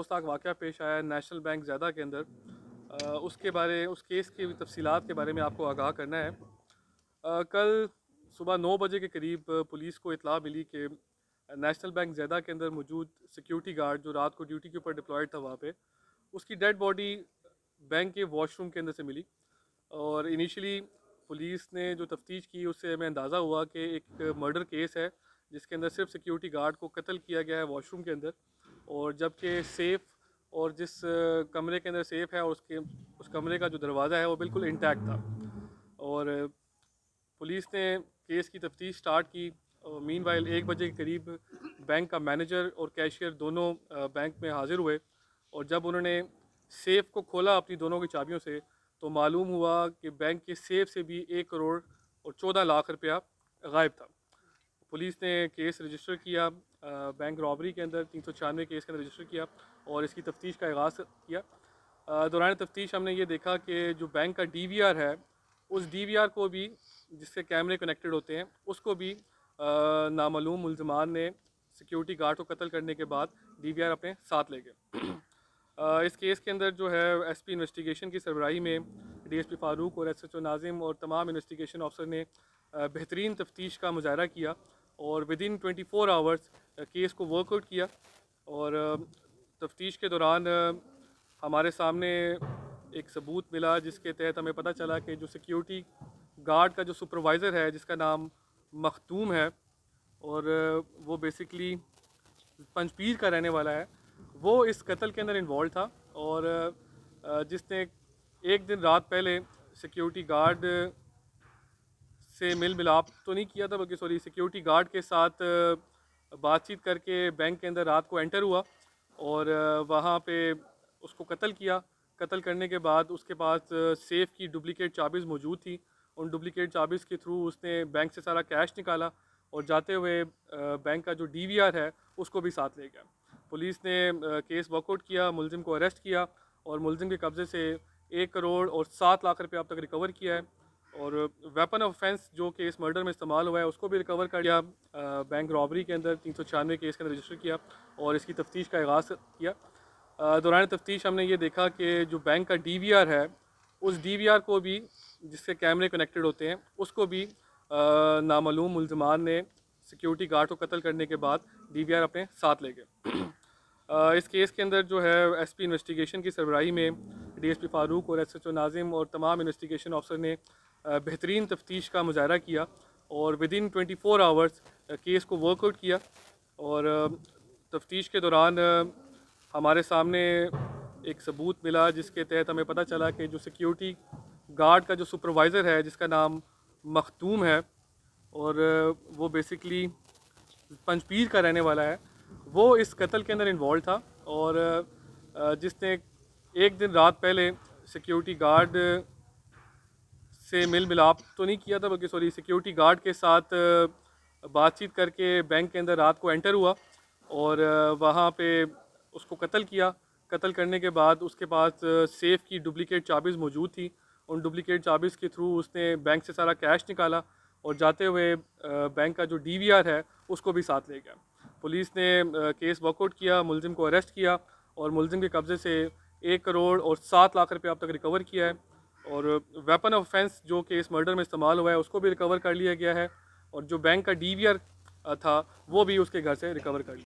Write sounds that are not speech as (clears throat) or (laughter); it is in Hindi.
मुस्ताक वाक़ पेश आया है नेशनल बैंक ज़्यादा के अंदर आ, उसके बारे उस केस की तफसीत के बारे में आपको आगाह करना है आ, कल सुबह नौ बजे के करीब पुलिस को इतला मिली कि नेशनल बैंक ज़्यादा के अंदर मौजूद सिक्योरिटी गार्ड जो रात को ड्यूटी के ऊपर डिप्लॉयड था वहाँ पर उसकी डेड बॉडी बैंक के वॉशरूम के अंदर से मिली और इनिशली पुलिस ने जो तफ्तीश की उससे हमें अंदाज़ा हुआ कि एक मर्डर केस है जिसके अंदर सिर्फ सिक्योरिटी गार्ड को कत्ल किया गया है वॉशरूम के अंदर और जबकि सेफ़ और जिस कमरे के अंदर सेफ़ है और उसके उस कमरे का जो दरवाज़ा है वो बिल्कुल इंटैक्ट था और पुलिस ने केस की तफ्तीश स्टार्ट की मीन वाइल एक बजे के करीब बैंक का मैनेजर और कैशियर दोनों बैंक में हाज़िर हुए और जब उन्होंने सेफ़ को खोला अपनी दोनों की चाबियों से तो मालूम हुआ कि बैंक के सेफ से भी एक करोड़ और चौदह लाख रुपया गायब था पुलिस ने केस रजिस्टर किया बैंक रॉबरी के अंदर तीन सौ छियानवे केस के अंदर रजिस्टर किया और इसकी तफ्तीश का आगाज़ किया दौरान तफ्तीश हमने ये देखा कि जो बैंक का डी है उस डी को भी जिसके कैमरे कनेक्टेड होते हैं उसको भी नामालूम मुलजमान ने सिक्योरिटी गार्ड को कत्ल करने के बाद डी अपने साथ ले गए (clears throat) इस केस के अंदर जो है एसपी इन्वेस्टिगेशन की सरबराही में डीएसपी फारूक और एसएचओ नाजिम और तमाम इन्वेस्टिगेशन ऑफिसर ने बेहतरीन तफ्तीश का मुजाहरा किया और within twenty four hours case को वर्कआउट किया और uh, तफ्तीश के दौरान uh, हमारे सामने एक सबूत मिला जिसके तहत हमें पता चला कि जो सिक्योरिटी गार्ड का जो सुपरवाइज़र है जिसका नाम मखदूम है और uh, वो बेसिकली पंचपीर का रहने वाला है वो इस कत्ल के अंदर इन्वॉल्व था और जिसने एक दिन रात पहले सिक्योरिटी गार्ड से मिल मिलाप तो नहीं किया था बल्कि सॉरी सिक्योरिटी गार्ड के साथ बातचीत करके बैंक के अंदर रात को एंटर हुआ और वहाँ पे उसको कत्ल किया कत्ल करने के बाद उसके पास सेफ़ की डुप्लिकेट चाबीज़ मौजूद थी उन डुप्लिकेट चाबीज़ के थ्रू उसने बैंक से सारा कैश निकाला और जाते हुए बैंक का जो डी है उसको भी साथ ले गया पुलिस ने केस वर्कआउट किया मुलजिम को अरेस्ट किया और मुलजिम के कब्ज़े से एक करोड़ और सात लाख रुपये अब तक रिकवर किया है और वेपन ऑफेंस जो कि इस मर्डर में इस्तेमाल हुआ है उसको भी रिकवर कर लिया बैंक रॉबरी के अंदर तीन सौ छियानवे केस के अंदर रजिस्टर किया और इसकी तफ्तीश का आगाज़ किया दौरान तफ्तीश हमने ये देखा कि जो बैंक का डी है उस डी को भी जिससे कैमरे कनेक्टेड होते हैं उसको भी नामूम मुलजमान ने सिक्योरिटी गार्ड को कत्ल करने के बाद डी अपने साथ ले गए इस केस के अंदर जो है एसपी इन्वेस्टिगेशन की सरबराही में डीएसपी फारूक और एसएचओ नाजिम और तमाम इन्वेस्टिगेशन ऑफिसर ने बेहतरीन तफ्तीश का मुजाहरा किया और within twenty four hours case को वर्कआउट किया और तफ्तीश के दौरान हमारे सामने एक सबूत मिला जिसके तहत हमें पता चला कि जो सिक्योरिटी गार्ड का जो सुपरवाइज़र है जिसका नाम मखदूम है और वो बेसिकली पंचपीर का रहने वाला है वो इस कत्ल के अंदर इन्वॉल्व था और जिसने एक दिन रात पहले सिक्योरिटी गार्ड से मिल मिलाप तो नहीं किया था बल्कि सॉरी सिक्योरिटी गार्ड के साथ बातचीत करके बैंक के अंदर रात को एंटर हुआ और वहाँ पे उसको कत्ल किया कत्ल करने के बाद उसके पास सेफ़ की डुप्लिकेट चाबीज़ मौजूद थी उन डुप्लिकेट चाबीज़ के थ्रू उसने बैंक से सारा कैश निकाला और जाते हुए बैंक का जो डी है उसको भी साथ ले गया पुलिस ने केस वर्कआउट किया मुलजिम को अरेस्ट किया और मुलजिम के कब्ज़े से एक करोड़ और सात लाख रुपये अब तक रिकवर किया है और वेपन ऑफेंस जो कि इस मर्डर में इस्तेमाल हुआ है उसको भी रिकवर कर लिया गया है और जो बैंक का डी था वो भी उसके घर से रिकवर कर लिया